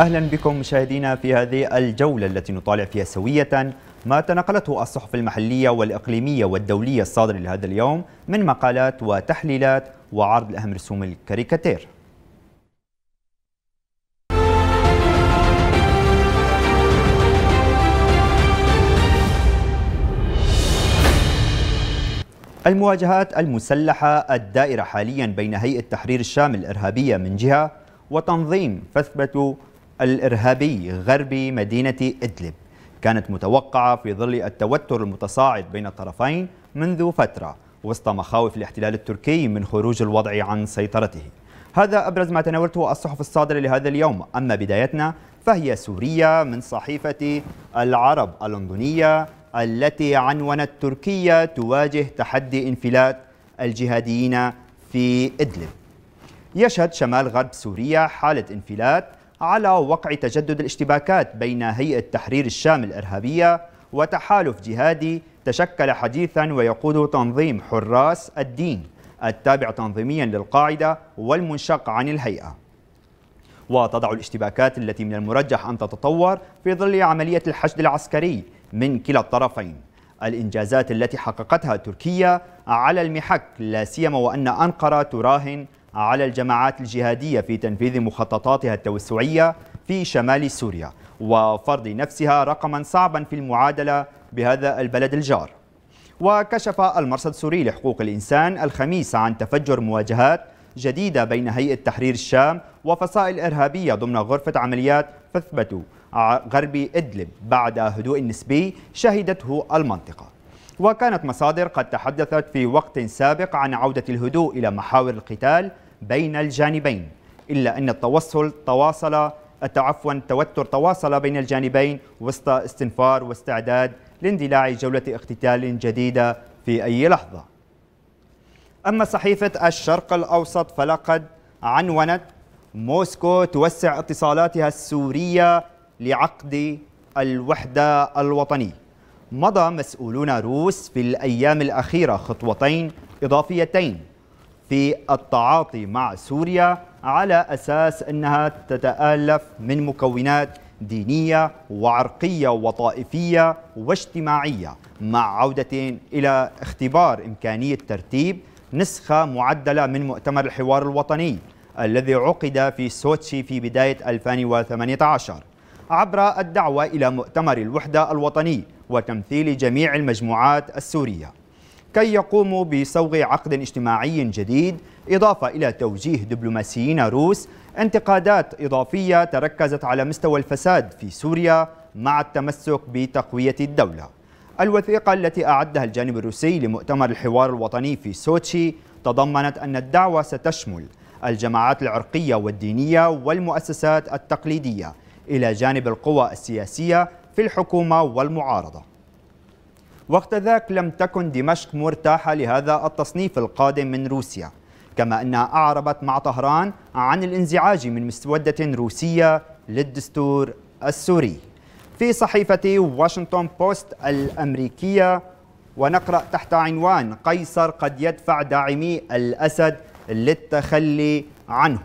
أهلا بكم مشاهدينا في هذه الجولة التي نطالع فيها سوية ما تنقلته الصحف المحلية والإقليمية والدولية الصادرة لهذا اليوم من مقالات وتحليلات وعرض الأهم رسوم الكاريكاتير المواجهات المسلحة الدائرة حاليا بين هيئة تحرير الشام الإرهابية من جهة وتنظيم فثبتوا الإرهابي غربي مدينة إدلب كانت متوقعة في ظل التوتر المتصاعد بين الطرفين منذ فترة وسط مخاوف الاحتلال التركي من خروج الوضع عن سيطرته هذا أبرز ما تناولته الصحف الصادرة لهذا اليوم أما بدايتنا فهي سوريا من صحيفة العرب اللندنية التي عنونت تركيا تواجه تحدي انفلات الجهاديين في إدلب يشهد شمال غرب سوريا حالة انفلات على وقع تجدد الاشتباكات بين هيئة تحرير الشام الإرهابية وتحالف جهادي تشكل حديثا ويقود تنظيم حراس الدين التابع تنظيميا للقاعدة والمنشق عن الهيئة وتضع الاشتباكات التي من المرجح أن تتطور في ظل عملية الحشد العسكري من كلا الطرفين الإنجازات التي حققتها تركيا على المحك لا سيما وأن أنقرة تراهن على الجماعات الجهادية في تنفيذ مخططاتها التوسعية في شمال سوريا وفرض نفسها رقما صعبا في المعادلة بهذا البلد الجار وكشف المرصد السوري لحقوق الإنسان الخميس عن تفجر مواجهات جديدة بين هيئة تحرير الشام وفصائل إرهابية ضمن غرفة عمليات فثبتوا غربي إدلب بعد هدوء نسبي شهدته المنطقة وكانت مصادر قد تحدثت في وقت سابق عن عودة الهدوء إلى محاور القتال بين الجانبين إلا أن التوصل تواصل عفوا التوتر تواصل بين الجانبين وسط استنفار واستعداد لاندلاع جولة اقتتال جديدة في أي لحظة أما صحيفة الشرق الأوسط فلقد عنونت موسكو توسع اتصالاتها السورية لعقد الوحدة الوطنية مضى مسؤولون روس في الأيام الأخيرة خطوتين إضافيتين في التعاطي مع سوريا على أساس أنها تتآلف من مكونات دينية وعرقية وطائفية واجتماعية مع عودة إلى اختبار إمكانية ترتيب نسخة معدلة من مؤتمر الحوار الوطني الذي عقد في سوتشي في بداية 2018 عبر الدعوة إلى مؤتمر الوحدة الوطني وتمثيل جميع المجموعات السورية كي يقوموا بصوغ عقد اجتماعي جديد إضافة إلى توجيه دبلوماسيين روس انتقادات إضافية تركزت على مستوى الفساد في سوريا مع التمسك بتقوية الدولة الوثيقة التي أعدها الجانب الروسي لمؤتمر الحوار الوطني في سوتشي تضمنت أن الدعوة ستشمل الجماعات العرقية والدينية والمؤسسات التقليدية إلى جانب القوى السياسية في الحكومة والمعارضة وقت ذاك لم تكن دمشق مرتاحة لهذا التصنيف القادم من روسيا كما أنها أعربت مع طهران عن الانزعاج من مسودة روسية للدستور السوري في صحيفة واشنطن بوست الأمريكية ونقرأ تحت عنوان قيصر قد يدفع داعمي الأسد للتخلي عنه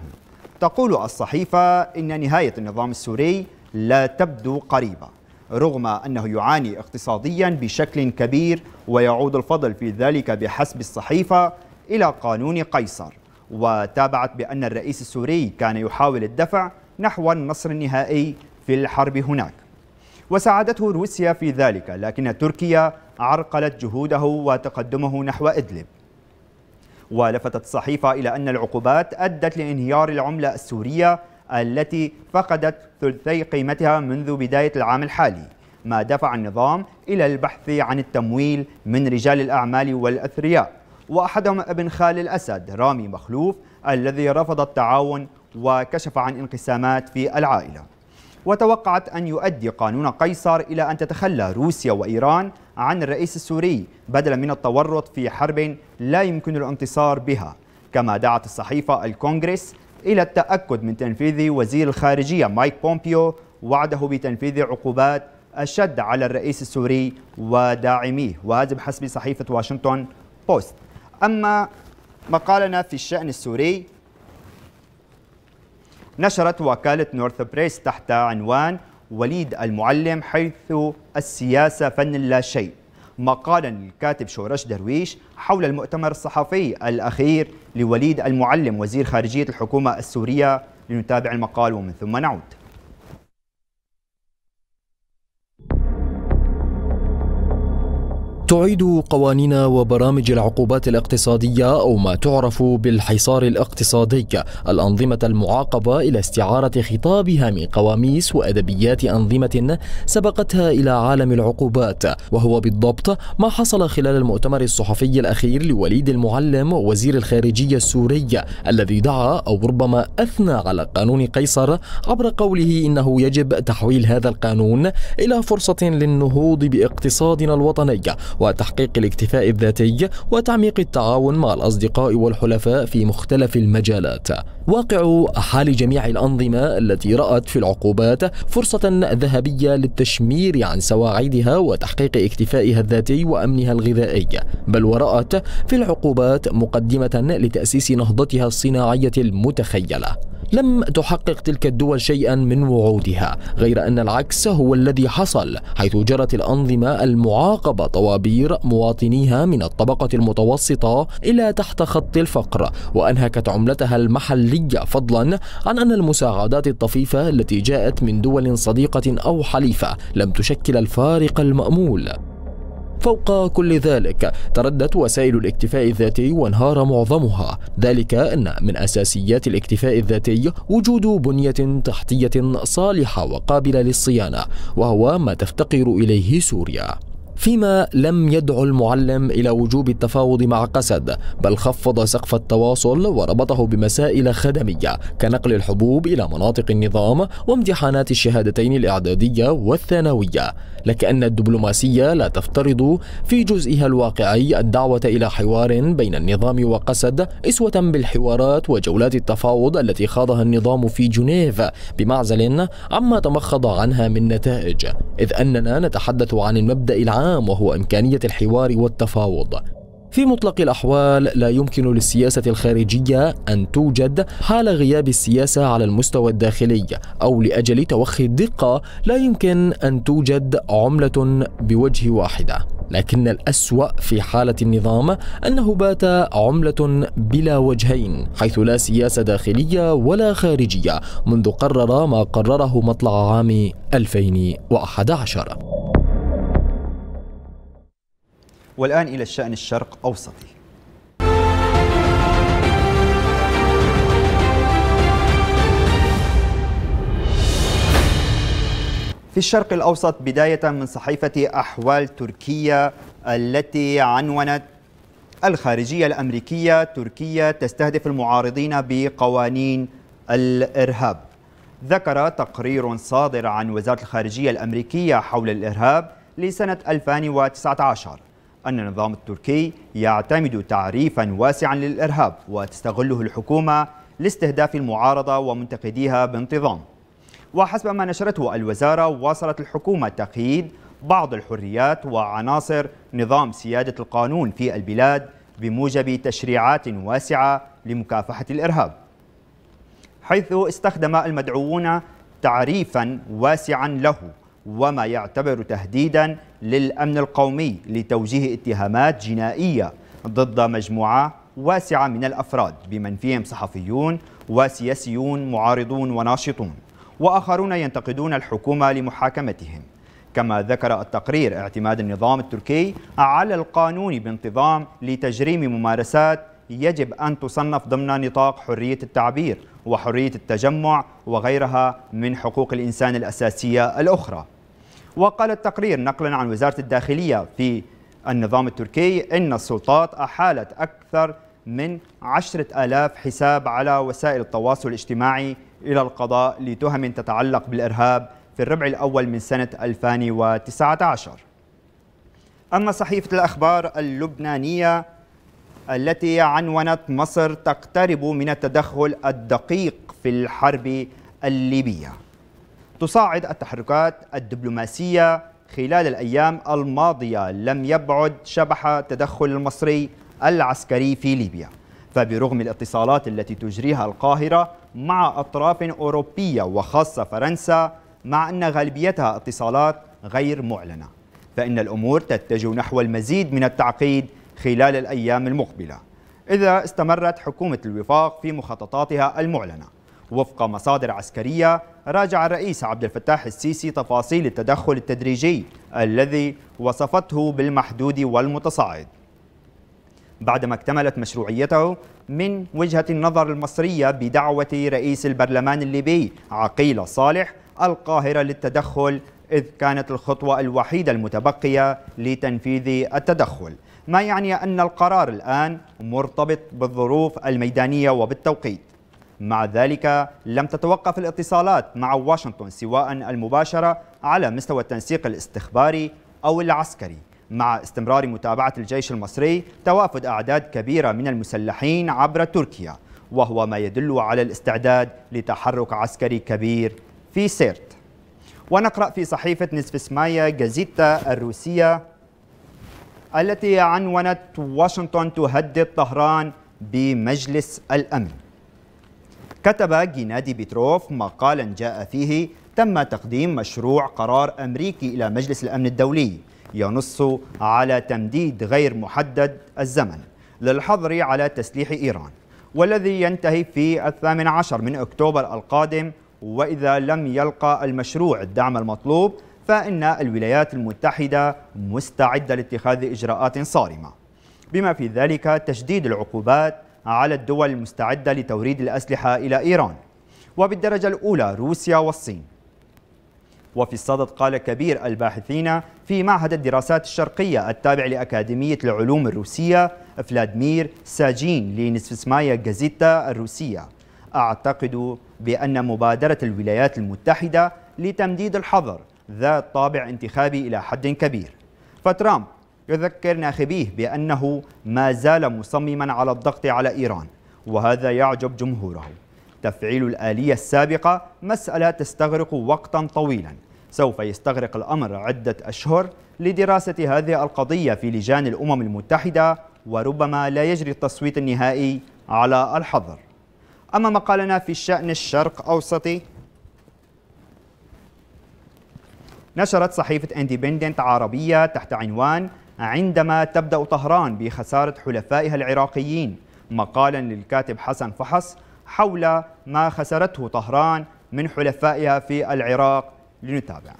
تقول الصحيفة إن نهاية النظام السوري لا تبدو قريبة رغم أنه يعاني اقتصاديا بشكل كبير ويعود الفضل في ذلك بحسب الصحيفة إلى قانون قيصر وتابعت بأن الرئيس السوري كان يحاول الدفع نحو النصر النهائي في الحرب هناك وساعدته روسيا في ذلك لكن تركيا عرقلت جهوده وتقدمه نحو إدلب ولفتت الصحيفة إلى أن العقوبات أدت لانهيار العملة السورية التي فقدت ثلثي قيمتها منذ بداية العام الحالي ما دفع النظام إلى البحث عن التمويل من رجال الأعمال والأثرياء وأحدهم ابن خال الأسد رامي مخلوف الذي رفض التعاون وكشف عن انقسامات في العائلة وتوقعت أن يؤدي قانون قيصر إلى أن تتخلى روسيا وإيران عن الرئيس السوري بدلا من التورط في حرب لا يمكن الانتصار بها كما دعت الصحيفة الكونغرس إلى التأكد من تنفيذ وزير الخارجية مايك بومبيو وعده بتنفيذ عقوبات الشد على الرئيس السوري وداعميه وهذا بحسب صحيفة واشنطن بوست أما مقالنا في الشأن السوري نشرت وكالة نورث بريس تحت عنوان وليد المعلم حيث السياسة فن لا شيء مقالا للكاتب شورش درويش حول المؤتمر الصحفي الأخير لوليد المعلم وزير خارجية الحكومة السورية لنتابع المقال ومن ثم نعود تعيد قوانين وبرامج العقوبات الاقتصادية أو ما تعرف بالحصار الاقتصادي الأنظمة المعاقبة إلى استعارة خطابها من قواميس وأدبيات أنظمة سبقتها إلى عالم العقوبات وهو بالضبط ما حصل خلال المؤتمر الصحفي الأخير لوليد المعلم وزير الخارجية السوري الذي دعا أو ربما أثنى على قانون قيصر عبر قوله إنه يجب تحويل هذا القانون إلى فرصة للنهوض باقتصادنا الوطني وتحقيق الاكتفاء الذاتي وتعميق التعاون مع الأصدقاء والحلفاء في مختلف المجالات واقع حال جميع الأنظمة التي رأت في العقوبات فرصة ذهبية للتشمير عن سواعدها وتحقيق اكتفائها الذاتي وأمنها الغذائي بل ورأت في العقوبات مقدمة لتأسيس نهضتها الصناعية المتخيلة لم تحقق تلك الدول شيئا من وعودها غير أن العكس هو الذي حصل حيث جرت الأنظمة المعاقبة طوابير مواطنيها من الطبقة المتوسطة إلى تحت خط الفقر وأنهكت عملتها المحلية فضلا عن أن المساعدات الطفيفة التي جاءت من دول صديقة أو حليفة لم تشكل الفارق المأمول فوق كل ذلك تردت وسائل الاكتفاء الذاتي وانهار معظمها ذلك أن من أساسيات الاكتفاء الذاتي وجود بنية تحتية صالحة وقابلة للصيانة وهو ما تفتقر إليه سوريا فيما لم يدعو المعلم إلى وجوب التفاوض مع قسد بل خفض سقف التواصل وربطه بمسائل خدمية كنقل الحبوب إلى مناطق النظام وامتحانات الشهادتين الإعدادية والثانوية لكأن الدبلوماسية لا تفترض في جزئها الواقعي الدعوة إلى حوار بين النظام وقسد إسوة بالحوارات وجولات التفاوض التي خاضها النظام في جنيف بمعزل عما تمخض عنها من نتائج إذ أننا نتحدث عن المبدأ العام العام وهو إمكانية الحوار والتفاوض في مطلق الأحوال لا يمكن للسياسة الخارجية أن توجد حال غياب السياسة على المستوى الداخلي أو لأجل توخي الدقة لا يمكن أن توجد عملة بوجه واحدة لكن الأسوأ في حالة النظام أنه بات عملة بلا وجهين حيث لا سياسة داخلية ولا خارجية منذ قرر ما قرره مطلع عام 2011 والآن إلى الشأن الشرق أوسطي في الشرق الأوسط بداية من صحيفة أحوال تركيا التي عنونت الخارجية الأمريكية تركيا تستهدف المعارضين بقوانين الإرهاب ذكر تقرير صادر عن وزارة الخارجية الأمريكية حول الإرهاب لسنة 2019 أن النظام التركي يعتمد تعريفا واسعا للإرهاب وتستغله الحكومة لاستهداف المعارضة ومنتقديها بانتظام وحسب ما نشرته الوزارة واصلت الحكومة تقييد بعض الحريات وعناصر نظام سيادة القانون في البلاد بموجب تشريعات واسعة لمكافحة الإرهاب حيث استخدم المدعوون تعريفا واسعا له وما يعتبر تهديدا للأمن القومي لتوجيه اتهامات جنائية ضد مجموعة واسعة من الأفراد بمن فيهم صحفيون وسياسيون معارضون وناشطون وآخرون ينتقدون الحكومة لمحاكمتهم كما ذكر التقرير اعتماد النظام التركي على القانون بانتظام لتجريم ممارسات يجب أن تصنف ضمن نطاق حرية التعبير وحرية التجمع وغيرها من حقوق الإنسان الأساسية الأخرى وقال التقرير نقلا عن وزارة الداخلية في النظام التركي إن السلطات أحالت أكثر من عشرة آلاف حساب على وسائل التواصل الاجتماعي إلى القضاء لتهم تتعلق بالإرهاب في الربع الأول من سنة 2019 أما صحيفة الأخبار اللبنانية التي عنونت مصر تقترب من التدخل الدقيق في الحرب الليبيه تصاعد التحركات الدبلوماسية خلال الأيام الماضية لم يبعد شبح التدخل المصري العسكري في ليبيا فبرغم الاتصالات التي تجريها القاهرة مع أطراف أوروبية وخاصة فرنسا مع أن غالبيتها اتصالات غير معلنة فإن الأمور تتجه نحو المزيد من التعقيد خلال الأيام المقبلة إذا استمرت حكومة الوفاق في مخططاتها المعلنة وفق مصادر عسكرية راجع الرئيس عبد الفتاح السيسي تفاصيل التدخل التدريجي الذي وصفته بالمحدود والمتصاعد بعدما اكتملت مشروعيته من وجهة النظر المصرية بدعوة رئيس البرلمان الليبي عقيل صالح القاهرة للتدخل إذ كانت الخطوة الوحيدة المتبقية لتنفيذ التدخل ما يعني أن القرار الآن مرتبط بالظروف الميدانية وبالتوقيت مع ذلك لم تتوقف الاتصالات مع واشنطن سواء المباشرة على مستوى التنسيق الاستخباري أو العسكري مع استمرار متابعة الجيش المصري توافد أعداد كبيرة من المسلحين عبر تركيا وهو ما يدل على الاستعداد لتحرك عسكري كبير في سيرت ونقرأ في صحيفة نصف سمايا جازيتا الروسية التي عنونت واشنطن تهدد طهران بمجلس الأمن كتب جينادي بيتروف مقالا جاء فيه تم تقديم مشروع قرار أمريكي إلى مجلس الأمن الدولي ينص على تمديد غير محدد الزمن للحظر على تسليح إيران والذي ينتهي في الثامن عشر من أكتوبر القادم وإذا لم يلقى المشروع الدعم المطلوب فإن الولايات المتحدة مستعدة لاتخاذ إجراءات صارمة بما في ذلك تشديد العقوبات على الدول المستعدة لتوريد الأسلحة إلى إيران وبالدرجة الأولى روسيا والصين وفي الصدد قال كبير الباحثين في معهد الدراسات الشرقية التابع لأكاديمية العلوم الروسية فلادمير ساجين لنصف سمايا جازيتا الروسية أعتقد بأن مبادرة الولايات المتحدة لتمديد الحظر ذات طابع انتخابي إلى حد كبير فترامب يذكر ناخبيه بأنه ما زال مصمما على الضغط على إيران وهذا يعجب جمهوره تفعيل الآلية السابقة مسألة تستغرق وقتا طويلا سوف يستغرق الأمر عدة أشهر لدراسة هذه القضية في لجان الأمم المتحدة وربما لا يجري التصويت النهائي على الحظر أما مقالنا في الشأن الشرق أوسطي نشرت صحيفة اندبندنت عربية تحت عنوان عندما تبدأ طهران بخسارة حلفائها العراقيين مقالا للكاتب حسن فحص حول ما خسرته طهران من حلفائها في العراق لنتابع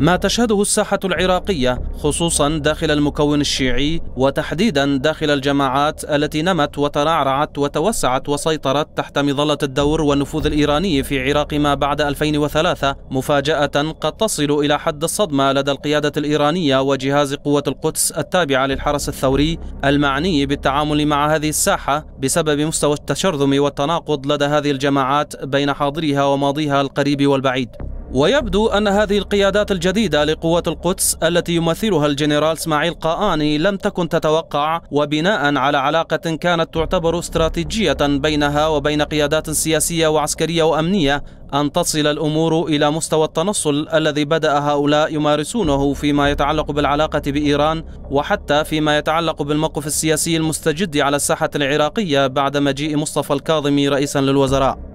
ما تشهده الساحة العراقية خصوصا داخل المكون الشيعي وتحديدا داخل الجماعات التي نمت وترعرعت وتوسعت وسيطرت تحت مظلة الدور والنفوذ الإيراني في عراق ما بعد 2003 مفاجأة قد تصل إلى حد الصدمة لدى القيادة الإيرانية وجهاز قوة القدس التابعة للحرس الثوري المعني بالتعامل مع هذه الساحة بسبب مستوى التشرذم والتناقض لدى هذه الجماعات بين حاضرها وماضيها القريب والبعيد ويبدو أن هذه القيادات الجديدة لقوات القدس التي يمثلها الجنرال اسماعيل قاآني لم تكن تتوقع وبناء على علاقة كانت تعتبر استراتيجية بينها وبين قيادات سياسية وعسكرية وأمنية أن تصل الأمور إلى مستوى التنصل الذي بدأ هؤلاء يمارسونه فيما يتعلق بالعلاقة بإيران وحتى فيما يتعلق بالموقف السياسي المستجد على الساحة العراقية بعد مجيء مصطفى الكاظمي رئيسا للوزراء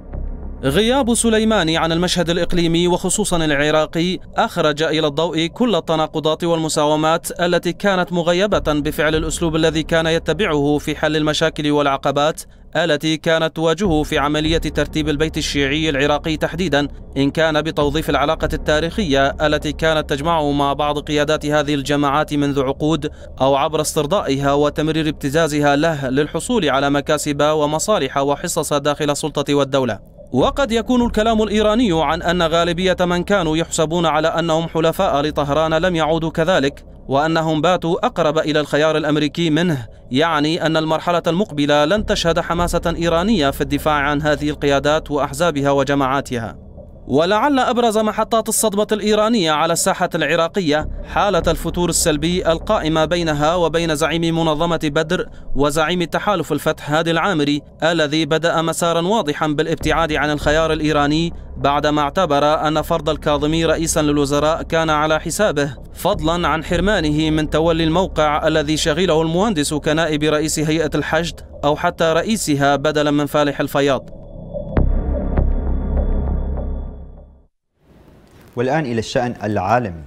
غياب سليماني عن المشهد الإقليمي وخصوصا العراقي أخرج إلى الضوء كل التناقضات والمساومات التي كانت مغيبة بفعل الأسلوب الذي كان يتبعه في حل المشاكل والعقبات التي كانت تواجهه في عملية ترتيب البيت الشيعي العراقي تحديدا إن كان بتوظيف العلاقة التاريخية التي كانت تجمعه مع بعض قيادات هذه الجماعات منذ عقود أو عبر استرضائها وتمرير ابتزازها له للحصول على مكاسب ومصالح وحصص داخل السلطة والدولة وقد يكون الكلام الإيراني عن أن غالبية من كانوا يحسبون على أنهم حلفاء لطهران لم يعودوا كذلك وأنهم باتوا أقرب إلى الخيار الأمريكي منه يعني أن المرحلة المقبلة لن تشهد حماسة إيرانية في الدفاع عن هذه القيادات وأحزابها وجماعاتها ولعل أبرز محطات الصدمة الإيرانية على الساحة العراقية حالة الفتور السلبي القائمة بينها وبين زعيم منظمة بدر وزعيم تحالف الفتح هادي العامري الذي بدأ مسارا واضحا بالابتعاد عن الخيار الإيراني بعدما اعتبر أن فرض الكاظمي رئيسا للوزراء كان على حسابه فضلا عن حرمانه من تولي الموقع الذي شغله المهندس كنائب رئيس هيئة الحشد أو حتى رئيسها بدلا من فالح الفياض والآن إلى الشأن العالمي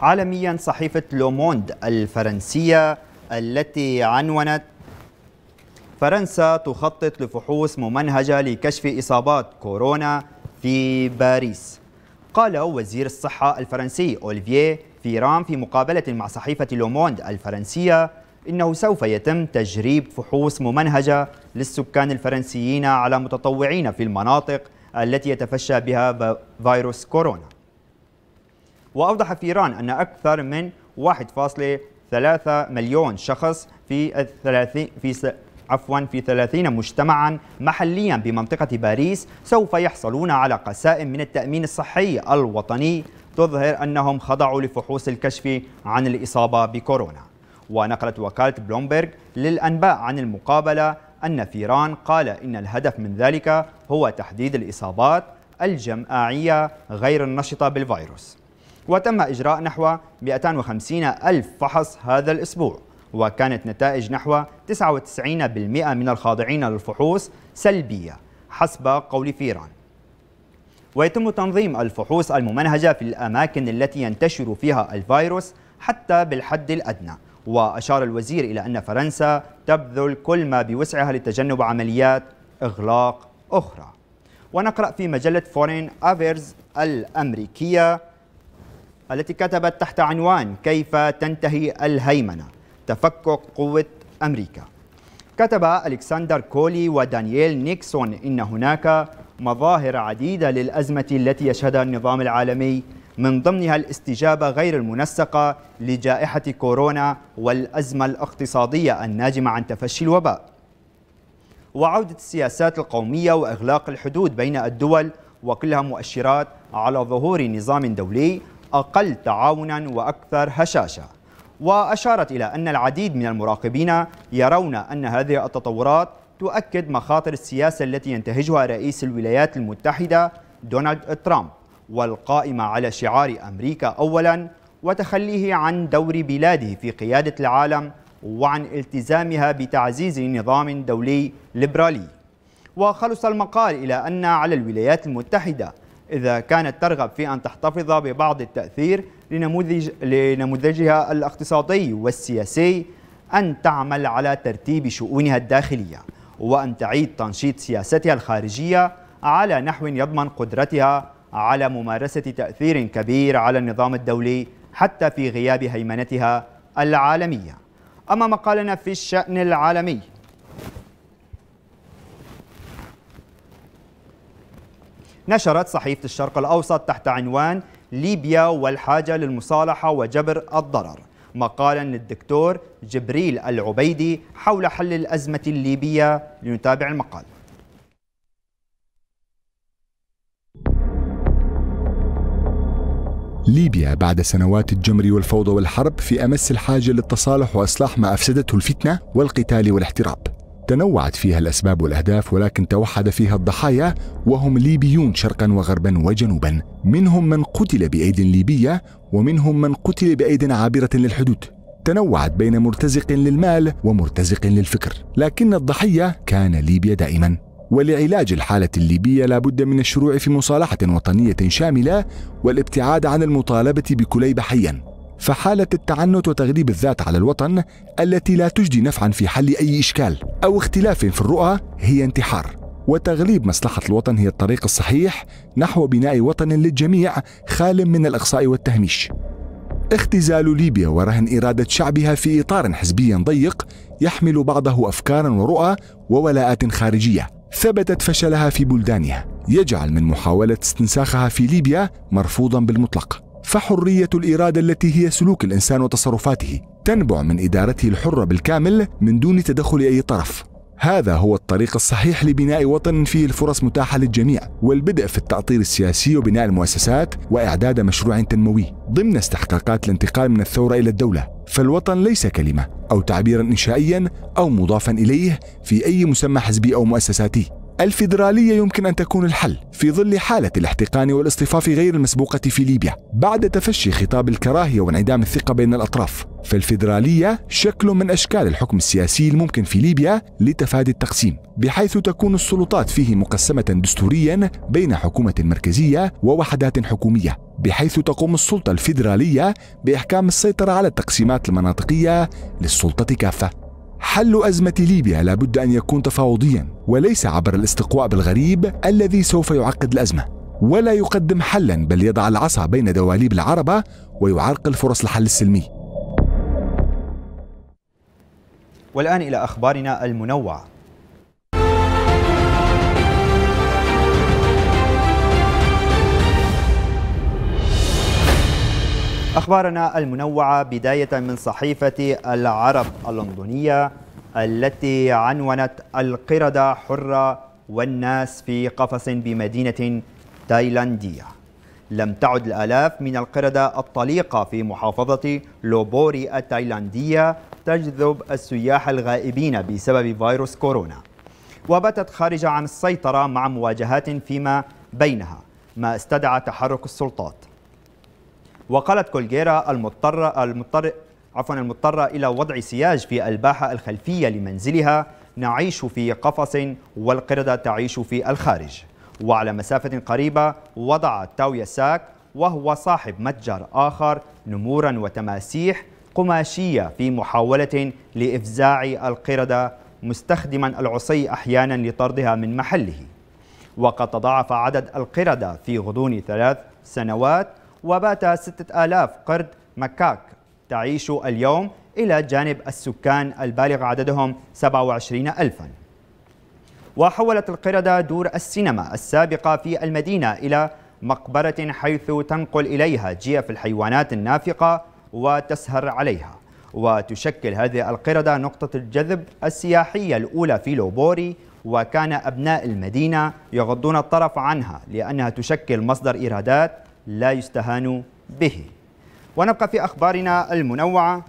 عالميا صحيفة لوموند الفرنسية التي عنونت فرنسا تخطط لفحوص ممنهجة لكشف إصابات كورونا في باريس قال وزير الصحة الفرنسي أوليفيه فيران في مقابلة مع صحيفة لوموند الفرنسية إنه سوف يتم تجريب فحوص ممنهجة للسكان الفرنسيين على متطوعين في المناطق التي يتفشى بها فيروس كورونا وأوضح فيران أن أكثر من 1.3 مليون شخص في في عفوا في 30 مجتمعا محليا بمنطقة باريس سوف يحصلون على قسائم من التأمين الصحي الوطني تظهر أنهم خضعوا لفحوص الكشف عن الإصابة بكورونا ونقلت وكالة بلومبرغ للأنباء عن المقابلة أن فيران قال إن الهدف من ذلك هو تحديد الإصابات الجماعية غير النشطة بالفيروس وتم إجراء نحو 250 ألف فحص هذا الأسبوع وكانت نتائج نحو 99% من الخاضعين للفحوص سلبية حسب قول فيران ويتم تنظيم الفحوص الممنهجة في الأماكن التي ينتشر فيها الفيروس حتى بالحد الأدنى وأشار الوزير إلى أن فرنسا تبذل كل ما بوسعها لتجنب عمليات إغلاق أخرى ونقرأ في مجلة فورين أفيرز الأمريكية التي كتبت تحت عنوان كيف تنتهي الهيمنة تفكك قوة أمريكا كتب ألكسندر كولي ودانييل نيكسون إن هناك مظاهر عديدة للأزمة التي يشهدها النظام العالمي من ضمنها الاستجابة غير المنسقة لجائحة كورونا والأزمة الاقتصادية الناجمة عن تفشي الوباء وعودة السياسات القومية وإغلاق الحدود بين الدول وكلها مؤشرات على ظهور نظام دولي أقل تعاونا وأكثر هشاشة وأشارت إلى أن العديد من المراقبين يرون أن هذه التطورات تؤكد مخاطر السياسة التي ينتهجها رئيس الولايات المتحدة دونالد ترامب والقائمة على شعار أمريكا أولا وتخليه عن دور بلاده في قيادة العالم وعن التزامها بتعزيز نظام دولي ليبرالي وخلص المقال إلى أن على الولايات المتحدة إذا كانت ترغب في أن تحتفظ ببعض التأثير لنموذج لنموذجها الاقتصادي والسياسي أن تعمل على ترتيب شؤونها الداخلية وأن تعيد تنشيط سياستها الخارجية على نحو يضمن قدرتها على ممارسة تأثير كبير على النظام الدولي حتى في غياب هيمنتها العالمية أما مقالنا في الشأن العالمي نشرت صحيفة الشرق الأوسط تحت عنوان ليبيا والحاجة للمصالحة وجبر الضرر مقالا للدكتور جبريل العبيدي حول حل الأزمة الليبية لنتابع المقال ليبيا بعد سنوات الجمر والفوضى والحرب في امس الحاجه للتصالح واصلاح ما افسدته الفتنه والقتال والاحتراب. تنوعت فيها الاسباب والاهداف ولكن توحد فيها الضحايا وهم ليبيون شرقا وغربا وجنوبا، منهم من قتل بايد ليبيه ومنهم من قتل بايد عابره للحدود. تنوعت بين مرتزق للمال ومرتزق للفكر، لكن الضحيه كان ليبيا دائما. ولعلاج الحالة الليبية لابد من الشروع في مصالحة وطنية شاملة والابتعاد عن المطالبة بكليب حيا فحالة التعنت وتغليب الذات على الوطن التي لا تجدي نفعا في حل أي إشكال أو اختلاف في الرؤى هي انتحار وتغليب مصلحة الوطن هي الطريق الصحيح نحو بناء وطن للجميع خال من الإقصاء والتهميش اختزال ليبيا ورهن إرادة شعبها في إطار حزبي ضيق يحمل بعضه أفكارا ورؤى وولاءات خارجية ثبتت فشلها في بلدانها يجعل من محاولة استنساخها في ليبيا مرفوضا بالمطلق فحرية الإرادة التي هي سلوك الإنسان وتصرفاته تنبع من إدارته الحرة بالكامل من دون تدخل أي طرف هذا هو الطريق الصحيح لبناء وطن فيه الفرص متاحة للجميع والبدء في التعطير السياسي وبناء المؤسسات وإعداد مشروع تنموي ضمن استحقاقات الانتقال من الثورة إلى الدولة فالوطن ليس كلمة أو تعبيرا إنشائيا أو مضافا إليه في أي مسمى حزبي أو مؤسساتي الفيدرالية يمكن أن تكون الحل في ظل حالة الاحتقان والاصطفاف غير المسبوقة في ليبيا بعد تفشي خطاب الكراهية وانعدام الثقة بين الأطراف فالفيدرالية شكل من أشكال الحكم السياسي الممكن في ليبيا لتفادي التقسيم بحيث تكون السلطات فيه مقسمة دستوريا بين حكومة مركزية ووحدات حكومية بحيث تقوم السلطة الفيدرالية بإحكام السيطرة على التقسيمات المناطقية للسلطة كافة حل أزمة ليبيا لابد أن يكون تفاوضيا وليس عبر الاستقواء بالغريب الذي سوف يعقد الأزمة ولا يقدم حلا بل يضع العصا بين دواليب العربة ويعرقل فرص الحل السلمي والآن إلى أخبارنا المنوعة أخبارنا المنوعة بداية من صحيفة العرب اللندنية التي عنونت القردة حرة والناس في قفص بمدينة تايلاندية لم تعد الآلاف من القردة الطليقة في محافظة لوبوري التايلاندية تجذب السياح الغائبين بسبب فيروس كورونا وباتت خارجة عن السيطرة مع مواجهات فيما بينها ما استدعى تحرك السلطات وقالت كولجيرا المضطرة المضطر عفوا المضطرة إلى وضع سياج في الباحة الخلفية لمنزلها نعيش في قفص والقردة تعيش في الخارج وعلى مسافة قريبة وضع تاويا ساك وهو صاحب متجر آخر نمورا وتماسيح قماشية في محاولة لإفزاع القردة مستخدما العصي أحيانا لطردها من محله وقد تضاعف عدد القردة في غضون ثلاث سنوات وبات 6000 قرد مكاك تعيش اليوم إلى جانب السكان البالغ عددهم 27 ألفاً وحولت القردة دور السينما السابقة في المدينة إلى مقبرة حيث تنقل إليها جيف الحيوانات النافقة وتسهر عليها وتشكل هذه القردة نقطة الجذب السياحية الأولى في لوبوري وكان أبناء المدينة يغضون الطرف عنها لأنها تشكل مصدر إيرادات لا يستهان به ونبقى في أخبارنا المنوعة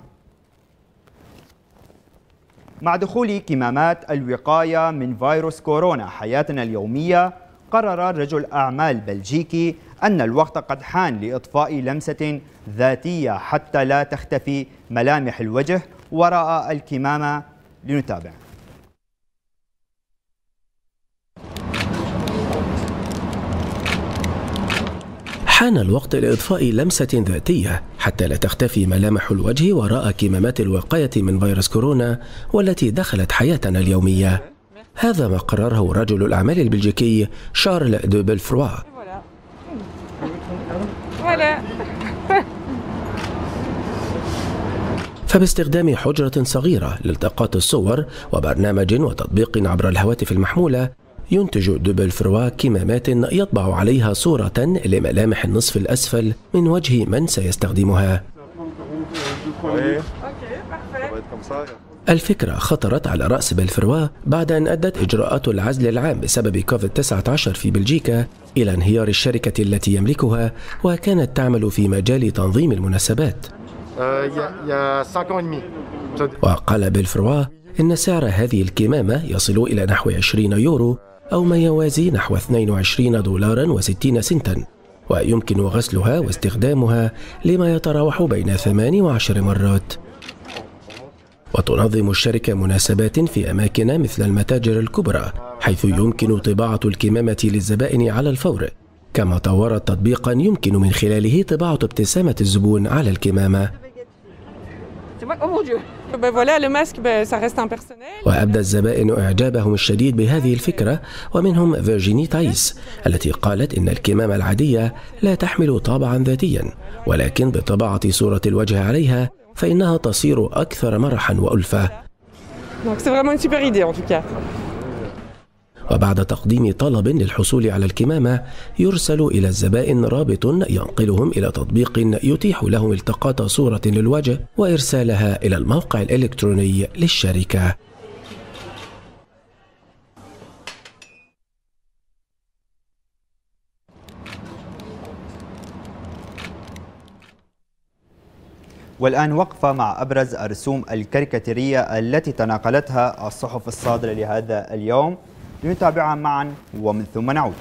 مع دخول كمامات الوقاية من فيروس كورونا حياتنا اليومية قرر رجل أعمال بلجيكي أن الوقت قد حان لإطفاء لمسة ذاتية حتى لا تختفي ملامح الوجه وراء الكمامة لنتابع حان الوقت لإضفاء لمسة ذاتية حتى لا تختفي ملامح الوجه وراء كمامات الوقاية من فيروس كورونا والتي دخلت حياتنا اليومية هذا ما قرره رجل الأعمال البلجيكي شارل دو بلفروا فباستخدام حجرة صغيرة لالتقاط الصور وبرنامج وتطبيق عبر الهواتف المحمولة ينتج دوبل فروا كمامات يطبع عليها صورة لملامح النصف الأسفل من وجه من سيستخدمها الفكرة خطرت على رأس بلفروا بعد أن أدت إجراءات العزل العام بسبب كوفيد-19 في بلجيكا إلى انهيار الشركة التي يملكها وكانت تعمل في مجال تنظيم المناسبات وقال بلفروا إن سعر هذه الكمامة يصل إلى نحو 20 يورو أو ما يوازي نحو 22 دولارا و60 سنتا ويمكن غسلها واستخدامها لما يتراوح بين 8 و10 مرات وتنظم الشركة مناسبات في أماكن مثل المتاجر الكبرى حيث يمكن طباعة الكمامة للزبائن على الفور كما طورت تطبيقا يمكن من خلاله طباعة ابتسامة الزبون على الكمامة وأبدى الزبائن إعجابهم الشديد بهذه الفكرة ومنهم فيرجيني تايس التي قالت إن الكمامة العادية لا تحمل طابعا ذاتيا ولكن بطباعة صورة الوجه عليها فإنها تصير أكثر مرحا وألفة وبعد تقديم طلب للحصول على الكمامة يرسل إلى الزبائن رابط ينقلهم إلى تطبيق يتيح لهم التقاط صورة للوجه وإرسالها إلى الموقع الإلكتروني للشركة والآن وقفة مع أبرز الرسوم الكاريكاتيرية التي تناقلتها الصحف الصادرة لهذا اليوم لنتابعها معا ومن ثم نعود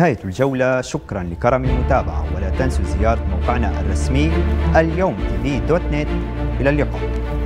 نهاية الجولة شكرا لكرم المتابعة ولا تنسوا زيارة موقعنا الرسمي اليوم تي في دوت نت إلى اللقاء